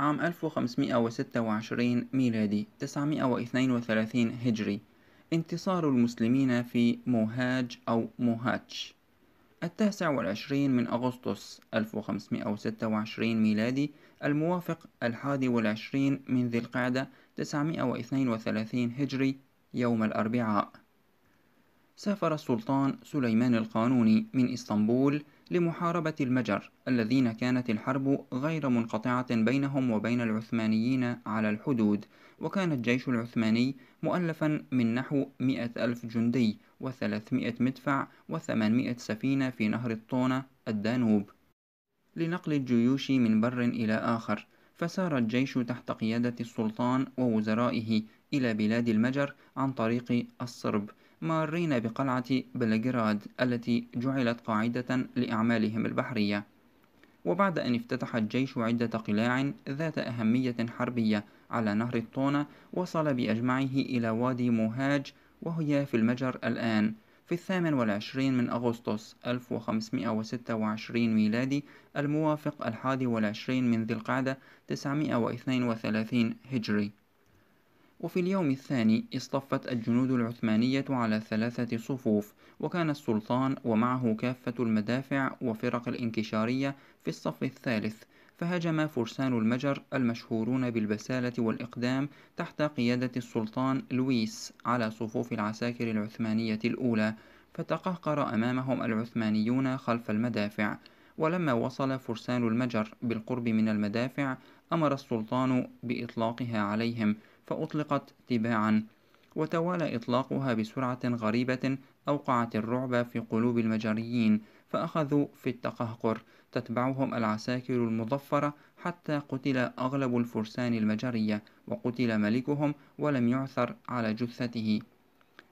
عام 1526 ميلادي 932 هجري انتصار المسلمين في موهاج أو موهاتش التاسع والعشرين من أغسطس 1526 ميلادي الموافق الحادي والعشرين من ذي القعدة 932 هجري يوم الأربعاء سافر السلطان سليمان القانوني من إسطنبول لمحاربة المجر الذين كانت الحرب غير منقطعة بينهم وبين العثمانيين على الحدود وكان الجيش العثماني مؤلفا من نحو مئة ألف جندي وثلاثمائة مدفع وثمانمائة سفينة في نهر الطونة الدانوب لنقل الجيوش من بر إلى آخر فسار الجيش تحت قيادة السلطان ووزرائه إلى بلاد المجر عن طريق الصرب مارين بقلعة بلغراد التي جعلت قاعدة لأعمالهم البحرية وبعد أن افتتح الجيش عدة قلاع ذات أهمية حربية على نهر الطونة وصل بأجمعه إلى وادي موهاج وهي في المجر الآن في الثامن والعشرين من أغسطس 1526 ميلادي الموافق الحادي والعشرين من ذي القعدة 932 هجري وفي اليوم الثاني اصطفت الجنود العثمانية على ثلاثة صفوف وكان السلطان ومعه كافة المدافع وفرق الانكشارية في الصف الثالث فهاجم فرسان المجر المشهورون بالبسالة والإقدام تحت قيادة السلطان لويس على صفوف العساكر العثمانية الأولى فتقهقر أمامهم العثمانيون خلف المدافع ولما وصل فرسان المجر بالقرب من المدافع أمر السلطان بإطلاقها عليهم فأطلقت تباعا وتوالى إطلاقها بسرعة غريبة أوقعت الرعب في قلوب المجريين فأخذوا في التقهقر تتبعهم العساكر المظفرة حتى قتل أغلب الفرسان المجرية وقتل ملكهم ولم يعثر على جثته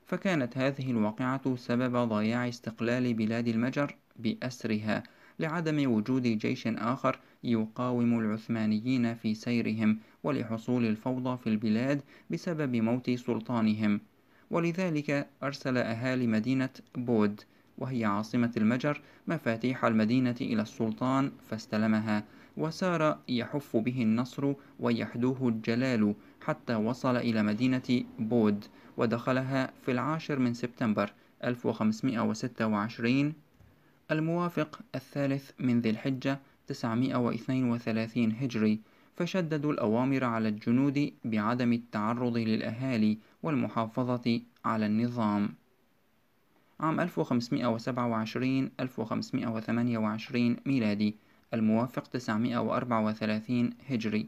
فكانت هذه الواقعة سبب ضياع استقلال بلاد المجر بأسرها لعدم وجود جيش آخر يقاوم العثمانيين في سيرهم ولحصول الفوضى في البلاد بسبب موت سلطانهم ولذلك أرسل أهالي مدينة بود وهي عاصمة المجر مفاتيح المدينة إلى السلطان فاستلمها وسار يحف به النصر ويحدوه الجلال حتى وصل إلى مدينة بود ودخلها في العاشر من سبتمبر 1526 الموافق الثالث من ذي الحجة 932 هجري فشددوا الأوامر على الجنود بعدم التعرض للأهالي والمحافظة على النظام عام 1527 1528 ميلادي الموافق 934 هجري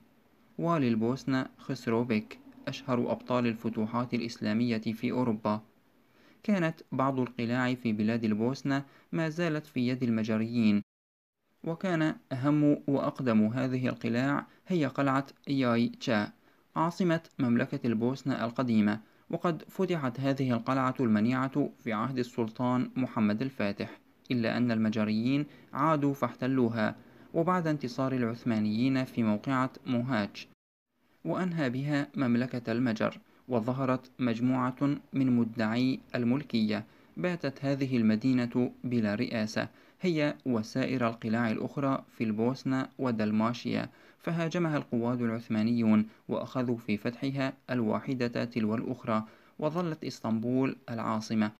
والي البوسنة خسروبيك أشهر أبطال الفتوحات الإسلامية في أوروبا كانت بعض القلاع في بلاد البوسنة ما زالت في يد المجريين وكان أهم وأقدم هذه القلاع هي قلعة ياي تشا عاصمة مملكة البوسنة القديمة وقد فتحت هذه القلعة المنيعة في عهد السلطان محمد الفاتح إلا أن المجريين عادوا فاحتلوها وبعد انتصار العثمانيين في موقعة موهاج وأنهى بها مملكة المجر وظهرت مجموعة من مدعي الملكية باتت هذه المدينة بلا رئاسة هي وسائر القلاع الأخرى في البوسنة ودلماشيا فهاجمها القواد العثمانيون وأخذوا في فتحها الواحدة تلو الأخرى وظلت إسطنبول العاصمة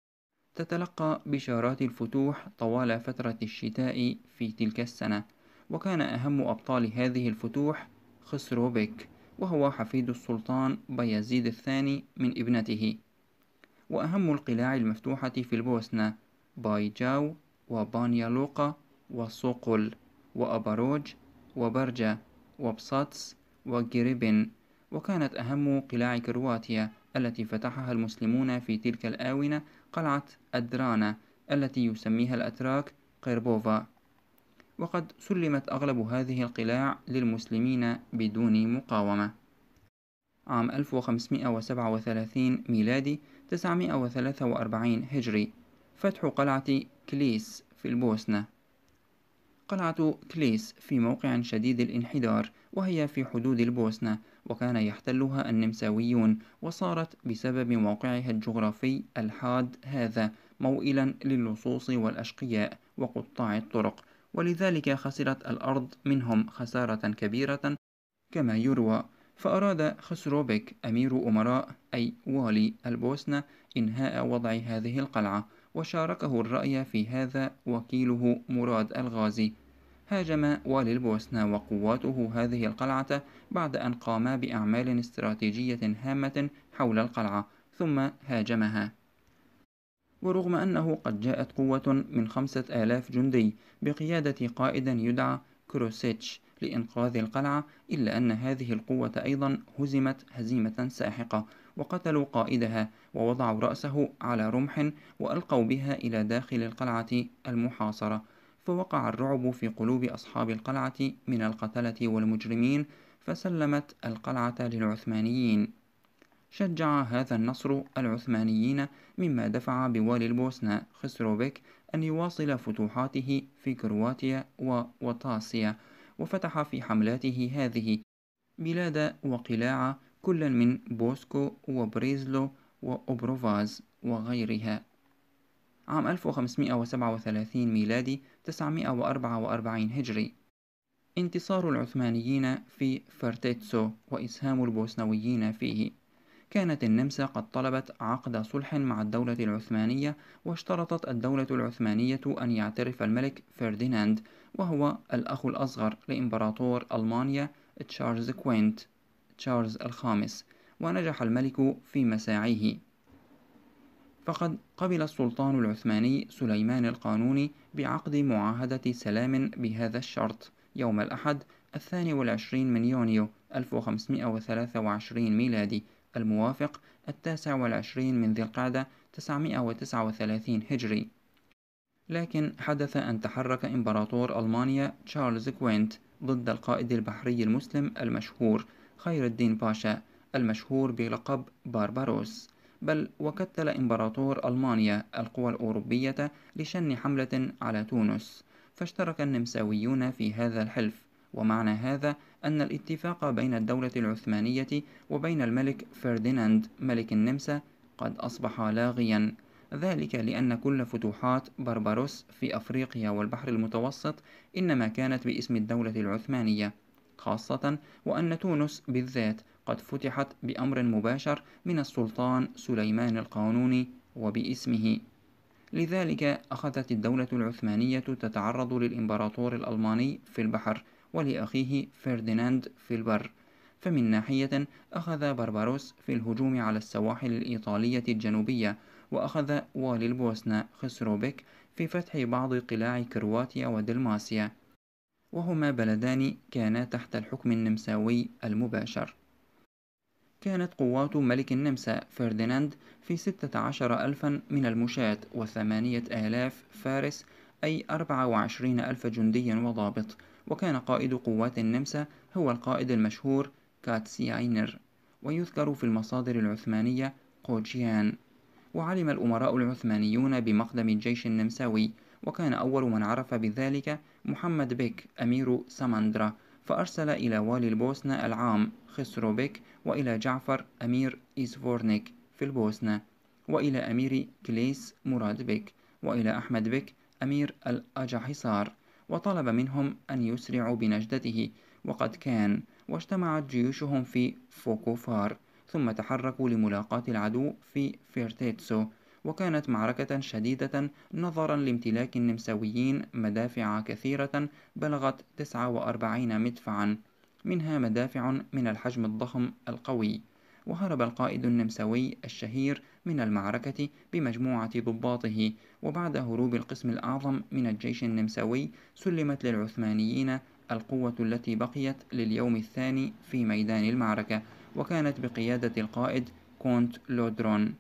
تتلقى بشارات الفتوح طوال فترة الشتاء في تلك السنة وكان أهم أبطال هذه الفتوح خسروبك وهو حفيد السلطان بايزيد الثاني من ابنته وأهم القلاع المفتوحة في البوسنة بايجاو وبانيالوقا وصقل وأبروج وبرجة وبساتس وجريبن وكانت أهم قلاع كرواتيا التي فتحها المسلمون في تلك الآونة قلعة أدرانا التي يسميها الأتراك قربوفا وقد سلمت أغلب هذه القلاع للمسلمين بدون مقاومة عام 1537 ميلادي 943 هجري فتح قلعة كليس في البوسنة قلعة كليس في موقع شديد الانحدار وهي في حدود البوسنة وكان يحتلها النمساويون وصارت بسبب موقعها الجغرافي الحاد هذا موئلا للصوص والأشقياء وقطاع الطرق ولذلك خسرت الأرض منهم خسارة كبيرة كما يروى فأراد خسروبك أمير أمراء أي والي البوسنة إنهاء وضع هذه القلعة وشاركه الرأي في هذا وكيله مراد الغازي هاجم والي البوسنة وقواته هذه القلعة بعد أن قاما بأعمال استراتيجية هامة حول القلعة ثم هاجمها ورغم أنه قد جاءت قوة من خمسة آلاف جندي بقيادة قائد يدعى كروسيتش لإنقاذ القلعة إلا أن هذه القوة أيضا هزمت هزيمة ساحقة وقتلوا قائدها ووضعوا رأسه على رمح وألقوا بها إلى داخل القلعة المحاصرة فوقع الرعب في قلوب أصحاب القلعة من القتلة والمجرمين فسلمت القلعة للعثمانيين شجع هذا النصر العثمانيين مما دفع بوالي البوسنة خسروبيك أن يواصل فتوحاته في كرواتيا ووطاسيا وفتح في حملاته هذه بلاد وقلاع كلا من بوسكو وبريزلو وأوبروفاز وغيرها عام 1537 ميلادي 944 هجري انتصار العثمانيين في فرتيتسو وإسهام البوسنويين فيه كانت النمسا قد طلبت عقد صلح مع الدولة العثمانية واشترطت الدولة العثمانية أن يعترف الملك فرديناند وهو الأخ الأصغر لإمبراطور ألمانيا تشارلز كوينت تشارلز الخامس ونجح الملك في مساعيه فقد قبل السلطان العثماني سليمان القانوني بعقد معاهدة سلام بهذا الشرط يوم الأحد الثاني والعشرين من يونيو 1523 ميلادي الموافق التاسع والعشرين من ذي القعدة 939 هجري لكن حدث أن تحرك إمبراطور ألمانيا تشارلز كوينت ضد القائد البحري المسلم المشهور خير الدين باشا المشهور بلقب بارباروس بل وكتل إمبراطور ألمانيا القوى الأوروبية لشن حملة على تونس فاشترك النمساويون في هذا الحلف ومعنى هذا أن الاتفاق بين الدولة العثمانية وبين الملك فرديناند ملك النمسا قد أصبح لاغيا ذلك لأن كل فتوحات بربروس في أفريقيا والبحر المتوسط إنما كانت باسم الدولة العثمانية خاصة وأن تونس بالذات قد فتحت بأمر مباشر من السلطان سليمان القانوني وباسمه لذلك أخذت الدولة العثمانية تتعرض للإمبراطور الألماني في البحر ولأخيه فرديناند في البر فمن ناحية أخذ بربروس في الهجوم على السواحل الإيطالية الجنوبية وأخذ والي البوسنة خسروبيك في فتح بعض قلاع كرواتيا ودلماسيا وهما بلدان كانا تحت الحكم النمساوي المباشر كانت قوات ملك النمسا فرديناند في ستة عشر ألفا من المشاة وثمانية آلاف فارس أي أربعة وعشرين ألف جندي وضابط وكان قائد قوات النمسا هو القائد المشهور كاتسياينر ويذكر في المصادر العثمانية قوجيان وعلم الأمراء العثمانيون بمقدم الجيش النمساوي وكان أول من عرف بذلك محمد بيك أمير سمندرة فأرسل إلى والي البوسنة العام خسرو بيك وإلى جعفر أمير إيسفورنيك في البوسنة وإلى أمير كليس مراد بيك وإلى أحمد بيك أمير الأجاحصار وطلب منهم أن يسرعوا بنجدته وقد كان واجتمعت جيوشهم في فوكوفار ثم تحركوا لملاقاة العدو في فيرتيتسو وكانت معركة شديدة نظرا لامتلاك النمساويين مدافع كثيرة بلغت 49 مدفعا منها مدافع من الحجم الضخم القوي وهرب القائد النمساوي الشهير من المعركة بمجموعة ضباطه وبعد هروب القسم الأعظم من الجيش النمساوي سلمت للعثمانيين القوة التي بقيت لليوم الثاني في ميدان المعركة وكانت بقيادة القائد كونت لودرون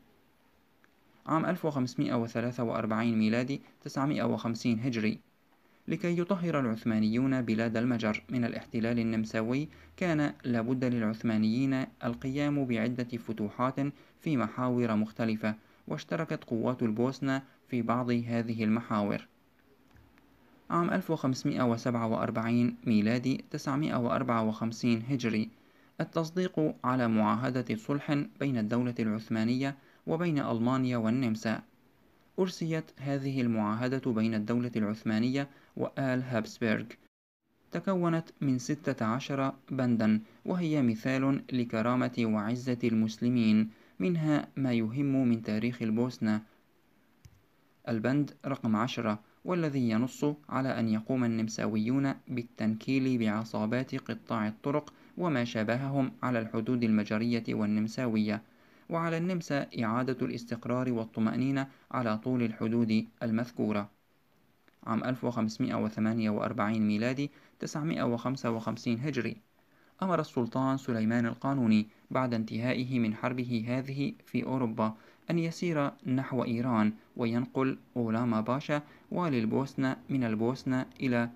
عام 1543 ميلادي 950 هجري لكي يطهر العثمانيون بلاد المجر من الاحتلال النمساوي كان لابد للعثمانيين القيام بعدة فتوحات في محاور مختلفة واشتركت قوات البوسنة في بعض هذه المحاور عام 1547 ميلادي 954 هجري التصديق على معاهدة صلح بين الدولة العثمانية وبين ألمانيا والنمسا أرسيت هذه المعاهدة بين الدولة العثمانية وآل هابسبرغ تكونت من ستة عشر بندا وهي مثال لكرامة وعزة المسلمين منها ما يهم من تاريخ البوسنة البند رقم عشرة والذي ينص على أن يقوم النمساويون بالتنكيل بعصابات قطاع الطرق وما شابههم على الحدود المجرية والنمساوية وعلى النمسا إعادة الاستقرار والطمأنينة على طول الحدود المذكورة عام 1548 ميلادي 955 هجري أمر السلطان سليمان القانوني بعد انتهائه من حربه هذه في أوروبا أن يسير نحو إيران وينقل أولاما باشا والي البوسنة من البوسنة إلى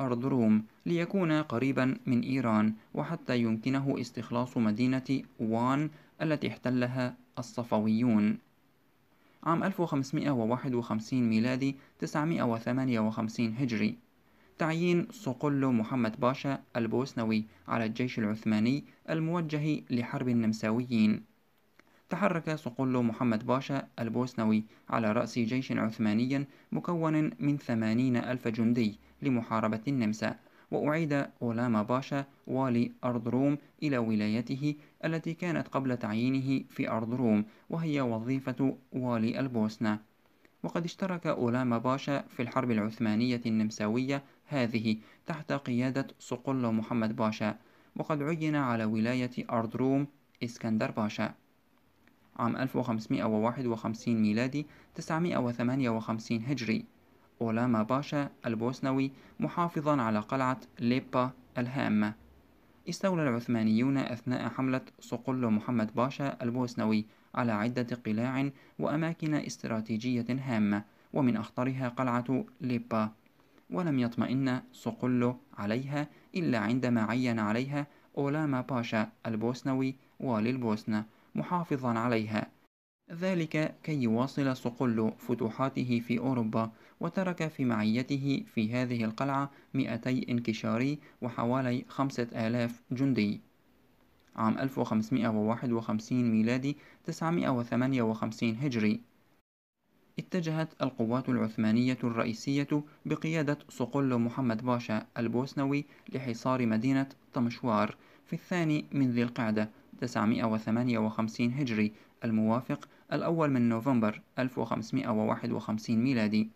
أرض روم ليكون قريبا من إيران وحتى يمكنه استخلاص مدينة وان التي احتلها الصفويون عام 1551 ميلادي 958 هجري تعيين صقل محمد باشا البوسنوي على الجيش العثماني الموجه لحرب النمساويين تحرك صقل محمد باشا البوسنوي على رأس جيش عثماني مكون من ثمانين ألف جندي لمحاربة النمسا وأعيد غلام باشا والي أرض روم إلى ولايته التي كانت قبل تعيينه في أرض روم وهي وظيفة والي البوسنة وقد اشترك أولاما باشا في الحرب العثمانية النمساوية هذه تحت قيادة صقل محمد باشا وقد عين على ولاية أرض روم إسكندر باشا عام 1551 ميلادي 958 هجري أولاما باشا البوسنوي محافظا على قلعة ليبا الهامة استولى العثمانيون أثناء حملة صقل محمد باشا البوسنوي على عدة قلاع وأماكن استراتيجية هامة ومن أخطرها قلعة ليبا ولم يطمئن صقل عليها إلا عندما عين عليها أولاما باشا البوسنوي والي البوسنة محافظا عليها ذلك كي يواصل صقل فتوحاته في أوروبا وترك في معيته في هذه القلعة 200 انكشاري وحوالي 5000 جندي عام 1551 ميلادي 958 هجري اتجهت القوات العثمانية الرئيسية بقيادة صقل محمد باشا البوسنوي لحصار مدينة طمشوار في الثاني من ذي القعدة 958 هجري الموافق الأول من نوفمبر 1551 ميلادي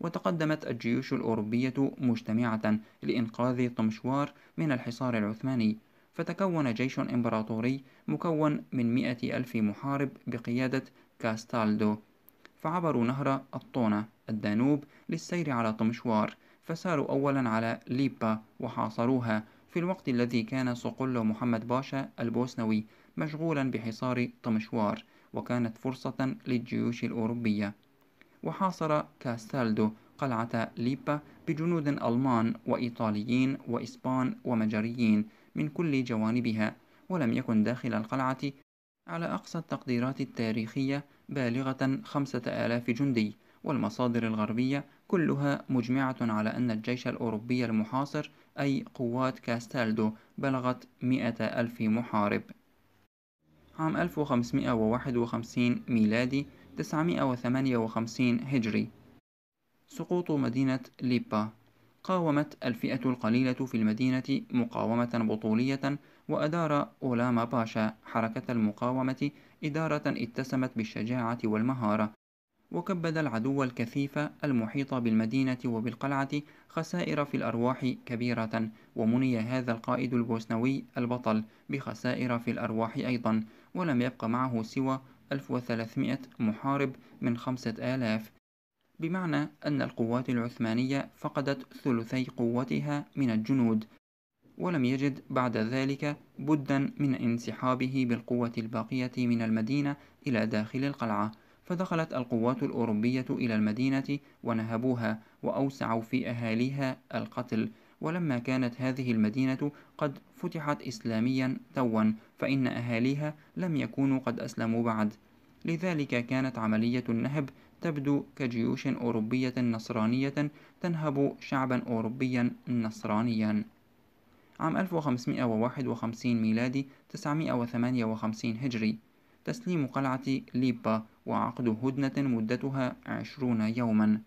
وتقدمت الجيوش الأوروبية مجتمعة لإنقاذ طمشوار من الحصار العثماني فتكون جيش إمبراطوري مكون من مئة ألف محارب بقيادة كاستالدو فعبروا نهر الطونة الدانوب للسير على طمشوار فساروا أولا على ليبا وحاصروها في الوقت الذي كان صقل محمد باشا البوسنوي مشغولا بحصار طمشوار وكانت فرصة للجيوش الأوروبية وحاصر كاستالدو قلعة ليبا بجنود ألمان وإيطاليين وإسبان ومجريين من كل جوانبها ولم يكن داخل القلعة على أقصى التقديرات التاريخية بالغة خمسة آلاف جندي والمصادر الغربية كلها مجمعة على أن الجيش الأوروبي المحاصر أي قوات كاستالدو بلغت مئة ألف محارب عام 1551 ميلادي 958 هجري سقوط مدينة ليبا قاومت الفئة القليلة في المدينة مقاومة بطولية وأدار أولاما باشا حركة المقاومة إدارة اتسمت بالشجاعة والمهارة وكبد العدو الكثيف المحيط بالمدينة وبالقلعة خسائر في الأرواح كبيرة ومني هذا القائد البوسنوي البطل بخسائر في الأرواح أيضا ولم يبق معه سوى 1300 محارب من 5000 بمعنى أن القوات العثمانية فقدت ثلثي قوتها من الجنود ولم يجد بعد ذلك بدا من انسحابه بالقوة الباقية من المدينة إلى داخل القلعة فدخلت القوات الأوروبية إلى المدينة ونهبوها وأوسعوا في أهاليها القتل ولما كانت هذه المدينة قد فتحت إسلاميا توا فإن أهاليها لم يكونوا قد أسلموا بعد لذلك كانت عملية النهب تبدو كجيوش أوروبية نصرانية تنهب شعبا أوروبيا نصرانيا عام 1551 ميلادي 958 هجري تسليم قلعة ليبا وعقد هدنة مدتها عشرون يوماً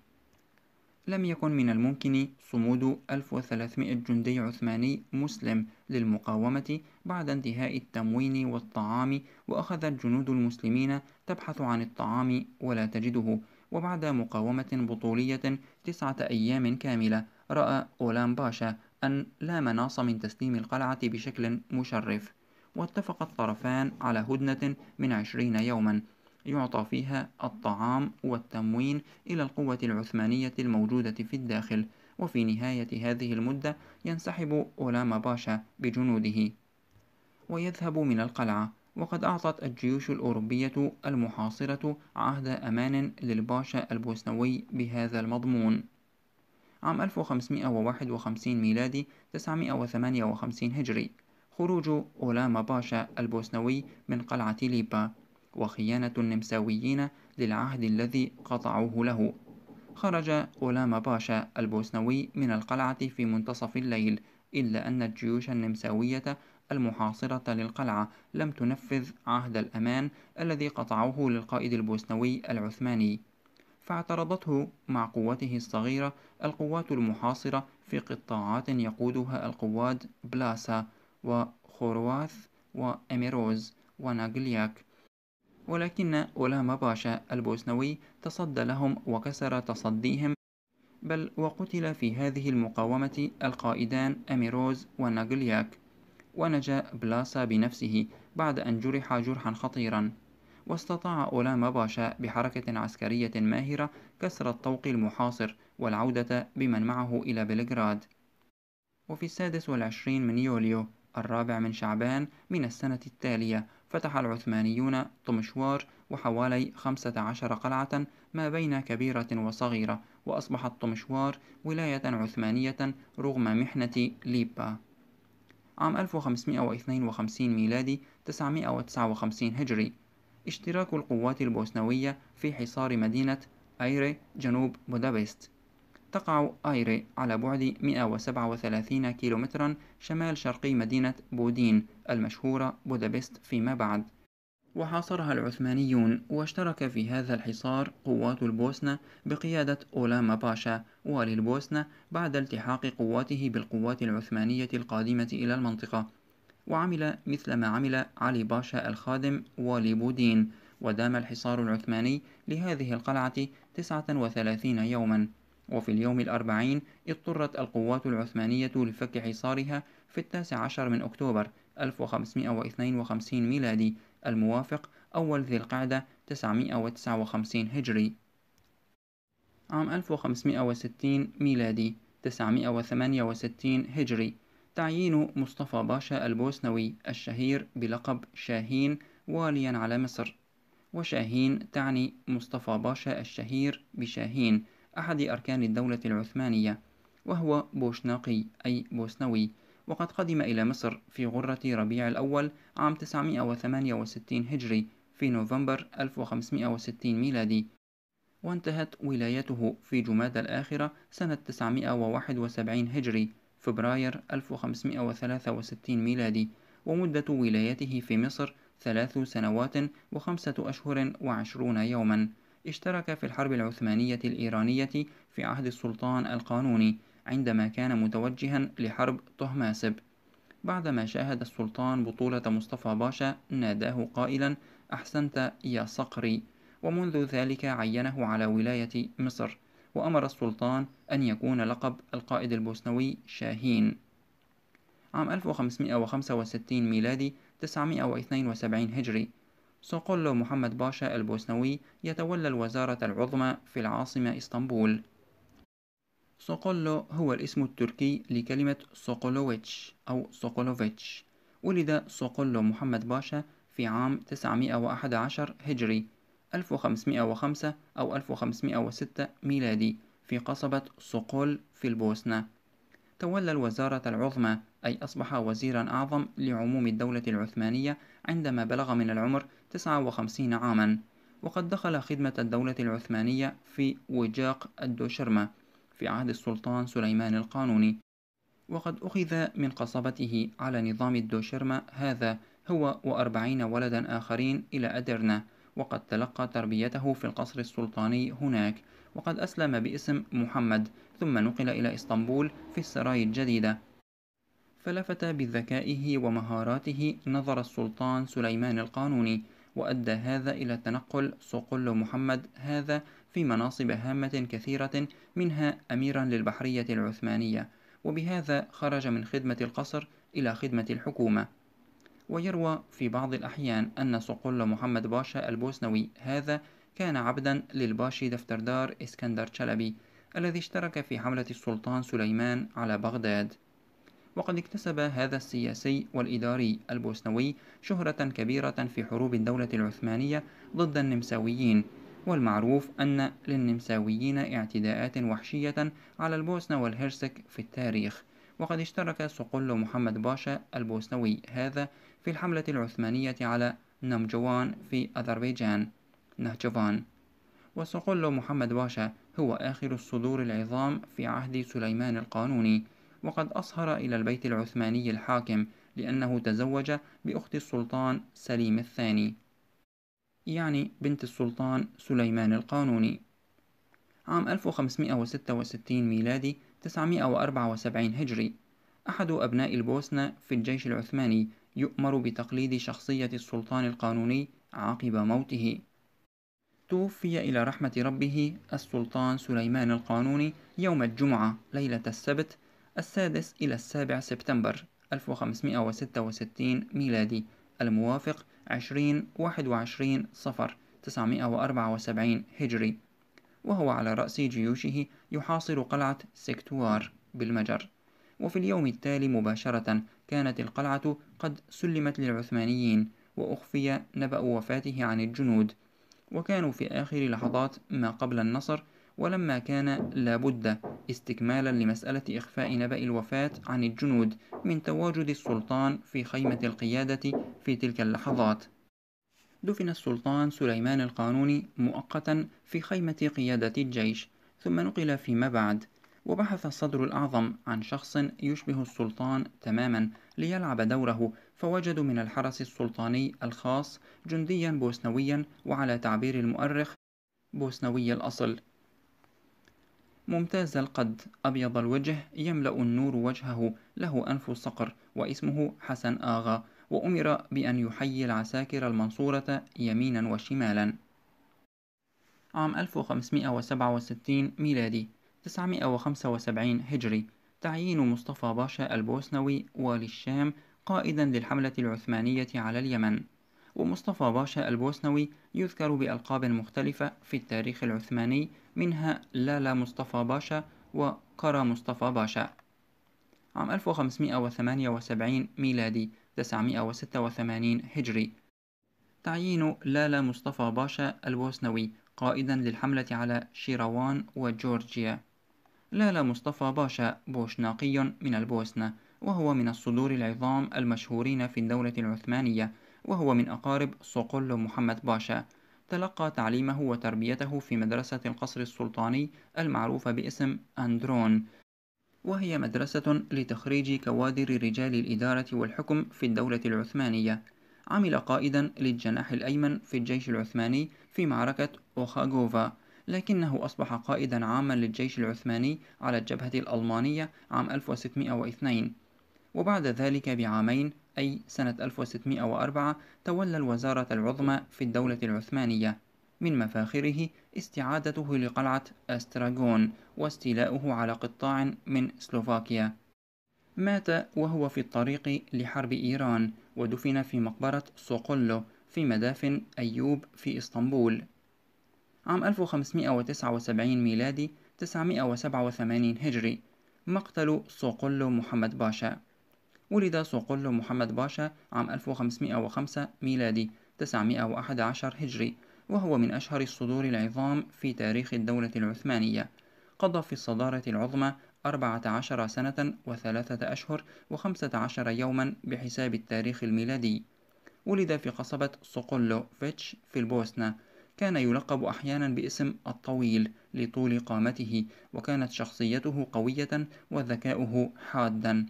لم يكن من الممكن صمود 1300 جندي عثماني مسلم للمقاومة بعد انتهاء التموين والطعام وأخذت جنود المسلمين تبحث عن الطعام ولا تجده وبعد مقاومة بطولية تسعة أيام كاملة رأى أولان باشا أن لا مناص من تسليم القلعة بشكل مشرف واتفق الطرفان على هدنة من عشرين يوما يعطى فيها الطعام والتموين إلى القوة العثمانية الموجودة في الداخل وفي نهاية هذه المدة ينسحب أولاما باشا بجنوده ويذهب من القلعة وقد أعطت الجيوش الأوروبية المحاصرة عهد أمان للباشا البوسنوي بهذا المضمون عام 1551 ميلادي 958 هجري خروج أولاما باشا البوسنوي من قلعة ليبا وخيانة النمساويين للعهد الذي قطعوه له خرج أولاما باشا البوسنوي من القلعة في منتصف الليل إلا أن الجيوش النمساوية المحاصرة للقلعة لم تنفذ عهد الأمان الذي قطعوه للقائد البوسنوي العثماني فاعترضته مع قوته الصغيرة القوات المحاصرة في قطاعات يقودها القواد بلاسا وخورواث وأميروز وناغلياك ولكن غلام باشا البوسنوي تصدى لهم وكسر تصديهم بل وقتل في هذه المقاومة القائدان أميروز وناغلياك ونجا بلاسا بنفسه بعد أن جرح جرحا خطيرا واستطاع أولاما باشا بحركة عسكرية ماهرة كسر الطوق المحاصر والعودة بمن معه إلى بلغراد وفي السادس والعشرين من يوليو الرابع من شعبان من السنة التالية فتح العثمانيون طمشوار وحوالي خمسة عشر قلعة ما بين كبيرة وصغيرة وأصبحت طمشوار ولاية عثمانية رغم محنة ليبا عام 1552 ميلادي 959 هجري اشتراك القوات البوسنوية في حصار مدينة أيري جنوب بودابست تقع آيري على بعد 137 كيلومترا شمال شرقي مدينة بودين المشهورة بودابست فيما بعد وحاصرها العثمانيون واشترك في هذا الحصار قوات البوسنة بقيادة أولاما باشا والي البوسنة بعد التحاق قواته بالقوات العثمانية القادمة إلى المنطقة وعمل مثل ما عمل علي باشا الخادم والي بودين ودام الحصار العثماني لهذه القلعة 39 يوماً وفي اليوم الأربعين اضطرت القوات العثمانية لفك حصارها في التاسع عشر من أكتوبر 1552 ميلادي الموافق أول ذي القعدة 959 هجري عام 1560 ميلادي 968 هجري تعيين مصطفى باشا البوسنوي الشهير بلقب شاهين واليا على مصر وشاهين تعني مصطفى باشا الشهير بشاهين أحد أركان الدولة العثمانية وهو بوشناقي أي بوسنوي وقد قدم إلى مصر في غرة ربيع الأول عام 968 هجري في نوفمبر 1560 ميلادي وانتهت ولايته في جماد الآخرة سنة 971 هجري فبراير 1563 ميلادي ومدة ولايته في مصر ثلاث سنوات وخمسة أشهر وعشرون يوماً اشترك في الحرب العثمانية الإيرانية في عهد السلطان القانوني عندما كان متوجها لحرب طهماسب بعدما شاهد السلطان بطولة مصطفى باشا ناداه قائلا أحسنت يا صقري ومنذ ذلك عينه على ولاية مصر وأمر السلطان أن يكون لقب القائد البوسنوي شاهين عام 1565 ميلادي 972 هجري صقل محمد باشا البوسنوي يتولى الوزارة العظمى في العاصمة إسطنبول صقلو هو الاسم التركي لكلمة صقلوفيتش أو صقلوفيتش ولد صقلو محمد باشا في عام 911 هجري 1505 أو 1506 ميلادي في قصبة صقل في البوسنة تولى الوزارة العظمى أي أصبح وزيرا أعظم لعموم الدولة العثمانية عندما بلغ من العمر 59 عاما وقد دخل خدمة الدولة العثمانية في وجاق الدوشرمة في عهد السلطان سليمان القانوني وقد أخذ من قصبته على نظام الدوشرمة هذا هو وأربعين ولدا آخرين إلى أدرنة وقد تلقى تربيته في القصر السلطاني هناك وقد أسلم باسم محمد ثم نقل إلى إسطنبول في السراي الجديدة فلفت بذكائه ومهاراته نظر السلطان سليمان القانوني وأدى هذا إلى تنقل صقل محمد هذا في مناصب هامة كثيرة منها أميرا للبحرية العثمانية وبهذا خرج من خدمة القصر إلى خدمة الحكومة ويروى في بعض الأحيان أن صقل محمد باشا البوسنوي هذا كان عبدا للباشي دفتردار اسكندر تشلبي الذي اشترك في حملة السلطان سليمان على بغداد وقد اكتسب هذا السياسي والإداري البوسنوي شهرة كبيرة في حروب الدولة العثمانية ضد النمساويين والمعروف أن للنمساويين اعتداءات وحشية على البوسنة والهرسك في التاريخ وقد اشترك صقل محمد باشا البوسنوي هذا في الحملة العثمانية على نمجوان في أذربيجان نهجفان وصقل محمد باشا هو آخر الصدور العظام في عهد سليمان القانوني وقد أصهر إلى البيت العثماني الحاكم لأنه تزوج بأخت السلطان سليم الثاني يعني بنت السلطان سليمان القانوني عام 1566 ميلادي 974 هجري أحد أبناء البوسنة في الجيش العثماني يؤمر بتقليد شخصية السلطان القانوني عقب موته توفي إلى رحمة ربه السلطان سليمان القانوني يوم الجمعة ليلة السبت السادس إلى السابع سبتمبر 1566 ميلادي الموافق 20 21 صفر 974 هجري وهو على رأس جيوشه يحاصر قلعة سكتوار بالمجر وفي اليوم التالي مباشرة كانت القلعة قد سلمت للعثمانيين وأخفي نبأ وفاته عن الجنود وكانوا في آخر لحظات ما قبل النصر ولما كان لابد استكمالا لمسألة إخفاء نبأ الوفاة عن الجنود من تواجد السلطان في خيمة القيادة في تلك اللحظات دفن السلطان سليمان القانوني مؤقتا في خيمة قيادة الجيش ثم نقل فيما بعد وبحث الصدر الأعظم عن شخص يشبه السلطان تماما ليلعب دوره فوجدوا من الحرس السلطاني الخاص جنديا بوسنويا وعلى تعبير المؤرخ بوسنوي الأصل ممتاز القد أبيض الوجه يملأ النور وجهه له أنف الصقر واسمه حسن آغا وأمر بأن يحيي العساكر المنصورة يمينا وشمالا عام 1567 ميلادي 975 هجري تعيين مصطفى باشا البوسنوي والي الشام قائدا للحملة العثمانية على اليمن ومصطفى باشا البوسنوي يذكر بألقاب مختلفة في التاريخ العثماني منها لالا مصطفى باشا وقرى مصطفى باشا عام 1578 ميلادي 986 هجري تعيين لالا مصطفى باشا البوسنوي قائدا للحملة على شيروان وجورجيا لالا مصطفى باشا بوشناقي من البوسنة وهو من الصدور العظام المشهورين في الدولة العثمانية وهو من أقارب صقل محمد باشا تلقى تعليمه وتربيته في مدرسة القصر السلطاني المعروفة باسم أندرون وهي مدرسة لتخريج كوادر رجال الإدارة والحكم في الدولة العثمانية عمل قائدا للجناح الأيمن في الجيش العثماني في معركة أوخاغوفا لكنه أصبح قائدا عاما للجيش العثماني على الجبهة الألمانية عام 1602 وبعد ذلك بعامين أي سنة 1604 تولى الوزارة العظمى في الدولة العثمانية من مفاخره استعادته لقلعة أستراغون واستيلاؤه على قطاع من سلوفاكيا مات وهو في الطريق لحرب إيران ودفن في مقبرة صوقولو في مدافن أيوب في إسطنبول عام 1579 ميلادي 987 هجري مقتل سوقولو محمد باشا ولد صقل محمد باشا عام 1505 ميلادي 911 هجري وهو من أشهر الصدور العظام في تاريخ الدولة العثمانية قضى في الصدارة العظمى 14 سنة وثلاثة وخمسة عشر يوما بحساب التاريخ الميلادي ولد في قصبة صقلو فيتش في البوسنة كان يلقب أحيانا باسم الطويل لطول قامته وكانت شخصيته قوية وذكاؤه حادا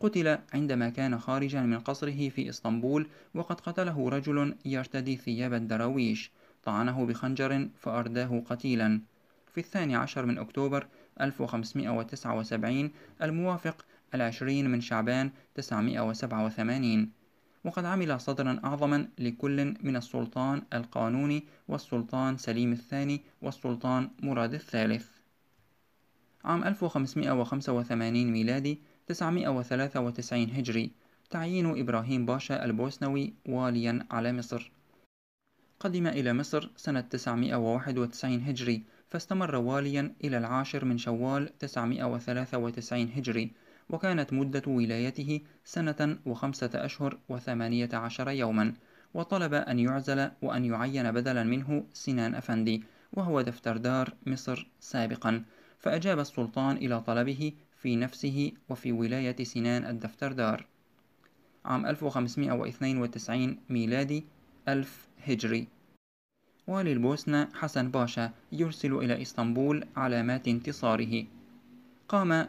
قتل عندما كان خارجا من قصره في إسطنبول وقد قتله رجل يرتدي ثياب الدراويش طعنه بخنجر فأرداه قتيلا في الثاني عشر من أكتوبر 1579 الموافق العشرين من شعبان 987 وقد عمل صدرا أعظما لكل من السلطان القانوني والسلطان سليم الثاني والسلطان مراد الثالث عام 1585 ميلادي 993 هجري تعيين إبراهيم باشا البوسنوي واليا على مصر قدم إلى مصر سنة 991 هجري فاستمر واليا إلى العاشر من شوال 993 هجري وكانت مدة ولايته سنة وخمسة أشهر وثمانية عشر يوما وطلب أن يعزل وأن يعين بدلا منه سنان أفندي وهو دفتردار مصر سابقا فأجاب السلطان إلى طلبه في نفسه وفي ولاية سنان الدفتردار عام 1592 ميلادي 1000 هجري والي البوسنة حسن باشا يرسل إلى إسطنبول علامات انتصاره قام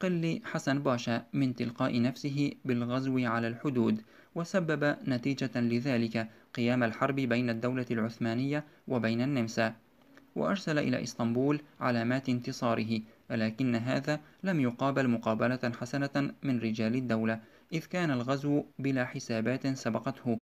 قل حسن باشا من تلقاء نفسه بالغزو على الحدود وسبب نتيجة لذلك قيام الحرب بين الدولة العثمانية وبين النمسا وأرسل إلى إسطنبول علامات انتصاره ولكن هذا لم يقابل مقابلة حسنة من رجال الدولة إذ كان الغزو بلا حسابات سبقته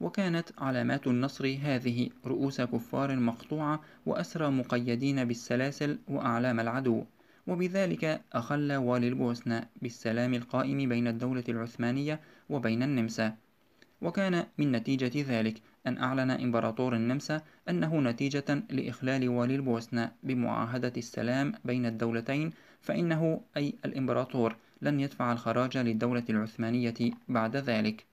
وكانت علامات النصر هذه رؤوس كفار مقطوعة وأسرى مقيدين بالسلاسل وأعلام العدو وبذلك أخل والي البوسنة بالسلام القائم بين الدولة العثمانية وبين النمسا وكان من نتيجة ذلك أن أعلن إمبراطور النمسا أنه نتيجة لإخلال والي البوسنة بمعاهدة السلام بين الدولتين فإنه أي الإمبراطور لن يدفع الخراج للدولة العثمانية بعد ذلك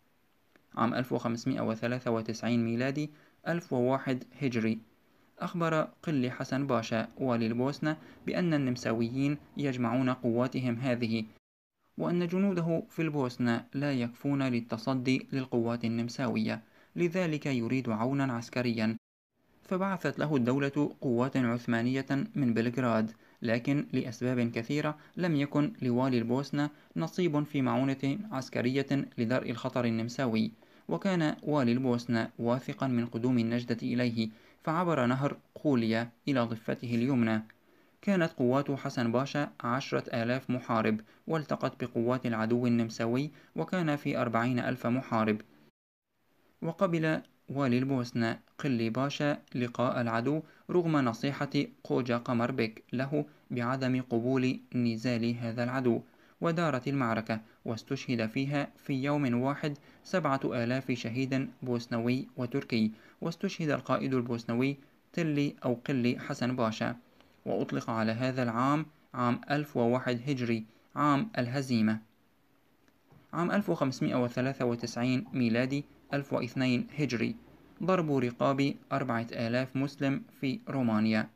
عام 1593 ميلادي 1001 هجري أخبر قلي حسن باشا والي البوسنة بأن النمساويين يجمعون قواتهم هذه وأن جنوده في البوسنة لا يكفون للتصدي للقوات النمساوية لذلك يريد عونا عسكريا فبعثت له الدولة قوات عثمانية من بلغراد لكن لأسباب كثيرة لم يكن لوالي البوسنة نصيب في معونة عسكرية لدرء الخطر النمساوي وكان والي البوسنة واثقا من قدوم النجدة إليه فعبر نهر قوليا إلى ضفته اليمنى كانت قوات حسن باشا عشرة آلاف محارب والتقت بقوات العدو النمساوي وكان في أربعين ألف محارب وقبل والي البوسنة قلي باشا لقاء العدو رغم نصيحة قوجا قمر بيك له بعدم قبول نزال هذا العدو ودارت المعركة واستشهد فيها في يوم واحد سبعة آلاف شهيد بوسنوي وتركي واستشهد القائد البوسنوي تلي أو قلي حسن باشا وأطلق على هذا العام عام 1001 هجري عام الهزيمة عام 1593 ميلادي 1002 هجري ضربوا رقاب 4000 مسلم في رومانيا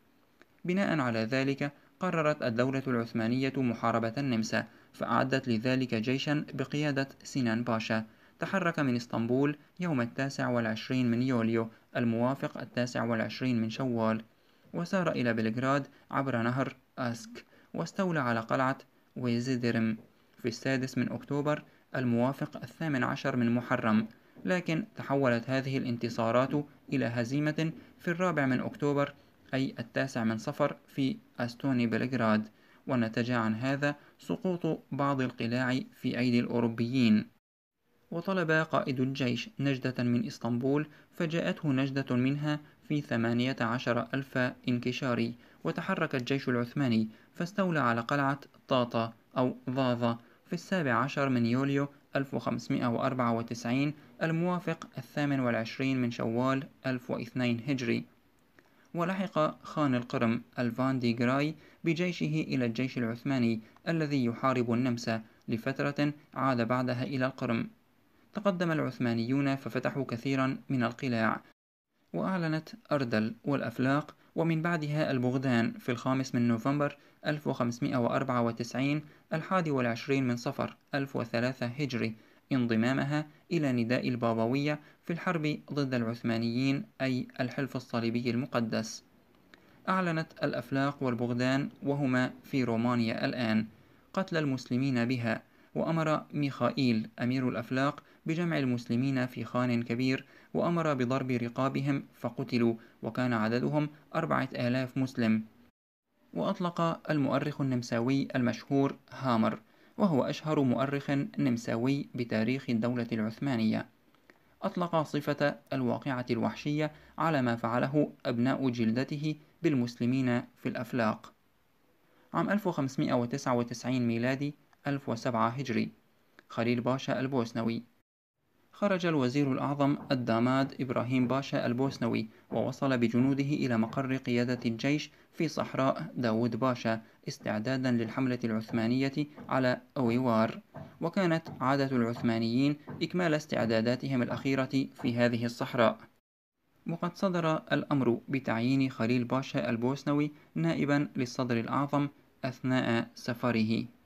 بناء على ذلك قررت الدولة العثمانية محاربة النمسا فأعدت لذلك جيشا بقيادة سنان باشا تحرك من اسطنبول يوم التاسع والعشرين من يوليو الموافق التاسع والعشرين من شوال وسار إلى بلغراد عبر نهر أسك واستولى على قلعة ويزيدرم في السادس من أكتوبر الموافق الثامن عشر من محرم لكن تحولت هذه الانتصارات إلى هزيمة في الرابع من أكتوبر أي التاسع من صفر في أستوني بلغراد ونتج عن هذا سقوط بعض القلاع في أيدي الأوروبيين وطلب قائد الجيش نجدة من إسطنبول فجاءته نجدة منها في ثمانية عشر ألف انكشاري وتحرك الجيش العثماني فاستولى على قلعة طاطا أو ظاظا في السابع عشر من يوليو 1594 الموافق الثامن والعشرين من شوال 1002 هجري ولحق خان القرم الفان دي جراي بجيشه إلى الجيش العثماني الذي يحارب النمسا لفترة عاد بعدها إلى القرم تقدم العثمانيون ففتحوا كثيرا من القلاع وأعلنت أردل والأفلاق ومن بعدها البغدان في الخامس من نوفمبر 1594 الحادي والعشرين من صفر 1003 هجري انضمامها إلى نداء البابوية في الحرب ضد العثمانيين أي الحلف الصليبي المقدس أعلنت الأفلاق والبغدان وهما في رومانيا الآن قتل المسلمين بها وأمر ميخائيل أمير الأفلاق بجمع المسلمين في خان كبير وأمر بضرب رقابهم فقتلوا وكان عددهم أربعة آلاف مسلم وأطلق المؤرخ النمساوي المشهور هامر وهو أشهر مؤرخ نمساوي بتاريخ الدولة العثمانية أطلق صفة الواقعة الوحشية على ما فعله أبناء جلدته بالمسلمين في الأفلاق عام 1599 ميلادي 1007 هجري خليل باشا البوسنوي خرج الوزير الأعظم الداماد إبراهيم باشا البوسنوي ووصل بجنوده إلى مقر قيادة الجيش في صحراء داود باشا استعدادا للحملة العثمانية على أويوار وكانت عادة العثمانيين إكمال استعداداتهم الأخيرة في هذه الصحراء وقد صدر الأمر بتعيين خليل باشا البوسنوي نائبا للصدر الأعظم أثناء سفره